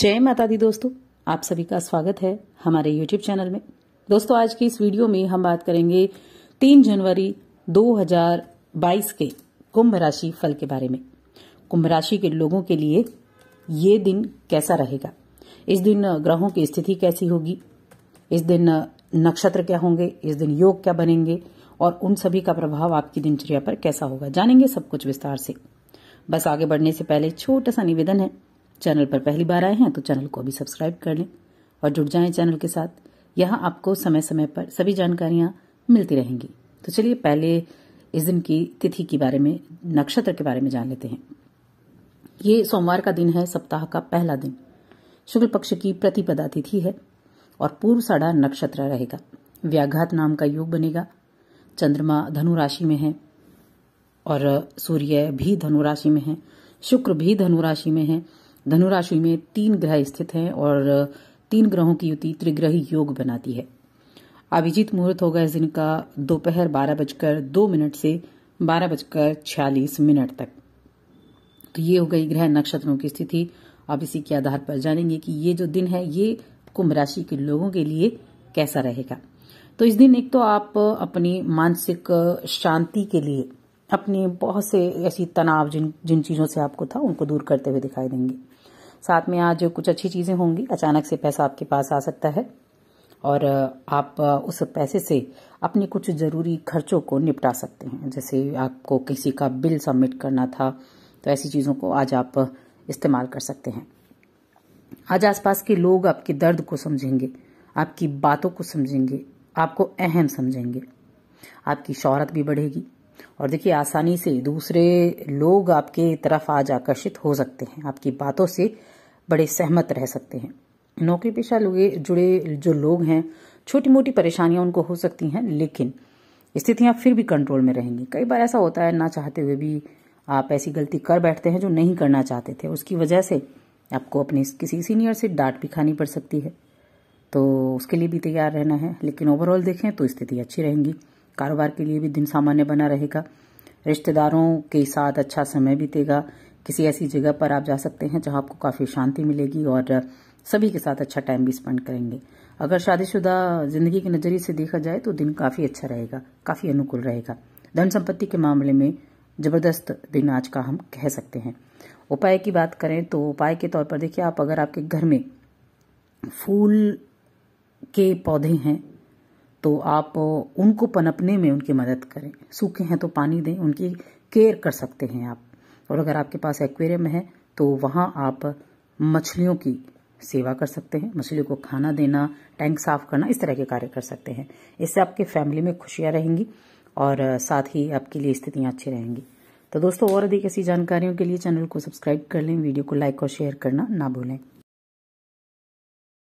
जय माता दी दोस्तों आप सभी का स्वागत है हमारे यूट्यूब चैनल में दोस्तों आज की इस वीडियो में हम बात करेंगे तीन जनवरी 2022 के कुंभ राशि फल के बारे में कुंभ राशि के लोगों के लिए ये दिन कैसा रहेगा इस दिन ग्रहों की स्थिति कैसी होगी इस दिन नक्षत्र क्या होंगे इस दिन योग क्या बनेंगे और उन सभी का प्रभाव आपकी दिनचर्या पर कैसा होगा जानेंगे सब कुछ विस्तार से बस आगे बढ़ने से पहले छोटा सा निवेदन है चैनल पर पहली बार आए हैं तो चैनल को अभी सब्सक्राइब कर लें और जुड़ जाएं चैनल के साथ यहां आपको समय समय पर सभी जानकारियां मिलती रहेंगी तो चलिए पहले इस दिन की तिथि के बारे में नक्षत्र के बारे में जान लेते हैं ये सोमवार का दिन है सप्ताह का पहला दिन शुक्ल पक्ष की प्रतिपदा तिथि है और पूर्व साढ़ा नक्षत्र रहेगा व्याघात नाम का योग बनेगा चंद्रमा धनु राशि में है और सूर्य भी धनु राशि में है शुक्र भी धनु राशि में है धनु राशि में तीन ग्रह स्थित हैं और तीन ग्रहों की युति त्रिग्रही योग बनाती है अभिजीत मुहूर्त होगा इस दिन का दोपहर बारह बजकर दो मिनट से बारह बजकर छियालीस मिनट तक तो ये हो गई ग्रह नक्षत्रों की स्थिति आप इसी के आधार पर जानेंगे कि ये जो दिन है ये कुंभ राशि के लोगों के लिए कैसा रहेगा तो इस दिन एक तो आप अपनी मानसिक शांति के लिए अपने बहुत से ऐसी तनाव जिन जिन चीज़ों से आपको था उनको दूर करते हुए दिखाई देंगे साथ में आज कुछ अच्छी चीज़ें होंगी अचानक से पैसा आपके पास आ सकता है और आप उस पैसे से अपने कुछ ज़रूरी खर्चों को निपटा सकते हैं जैसे आपको किसी का बिल सबमिट करना था तो ऐसी चीज़ों को आज आप इस्तेमाल कर सकते हैं आज आसपास के लोग आपके दर्द को समझेंगे आपकी बातों को समझेंगे आपको अहम समझेंगे आपकी शोहरत भी बढ़ेगी और देखिए आसानी से दूसरे लोग आपके तरफ आज आकर्षित हो सकते हैं आपकी बातों से बड़े सहमत रह सकते हैं नौकरी पेशा जुड़े जो लोग हैं छोटी मोटी परेशानियां उनको हो सकती हैं लेकिन स्थितियां फिर भी कंट्रोल में रहेंगी कई बार ऐसा होता है ना चाहते हुए भी आप ऐसी गलती कर बैठते हैं जो नहीं करना चाहते थे उसकी वजह से आपको अपने किसी सीनियर से डांट भी खानी पड़ सकती है तो उसके लिए भी तैयार रहना है लेकिन ओवरऑल देखें तो स्थिति अच्छी रहेंगी कारोबार के लिए भी दिन सामान्य बना रहेगा रिश्तेदारों के साथ अच्छा समय बीतेगा किसी ऐसी जगह पर आप जा सकते हैं जहां आपको काफ़ी शांति मिलेगी और सभी के साथ अच्छा टाइम भी स्पेंड करेंगे अगर शादीशुदा जिंदगी के नज़रिए से देखा जाए तो दिन काफ़ी अच्छा रहेगा काफ़ी अनुकूल रहेगा धन संपत्ति के मामले में जबरदस्त दिन आज का हम कह सकते हैं उपाय की बात करें तो उपाय के तौर पर देखिए आप अगर आपके घर में फूल के पौधे हैं तो आप उनको पनपने में उनकी मदद करें सूखे हैं तो पानी दें उनकी केयर कर सकते हैं आप और अगर आपके पास एक्वेरियम है तो वहाँ आप मछलियों की सेवा कर सकते हैं मछलियों को खाना देना टैंक साफ करना इस तरह के कार्य कर सकते हैं इससे आपके फैमिली में खुशियाँ रहेंगी और साथ ही आपके लिए स्थितियाँ अच्छी रहेंगी तो दोस्तों और अधिक ऐसी जानकारियों के लिए चैनल को सब्सक्राइब कर लें वीडियो को लाइक और शेयर करना ना भूलें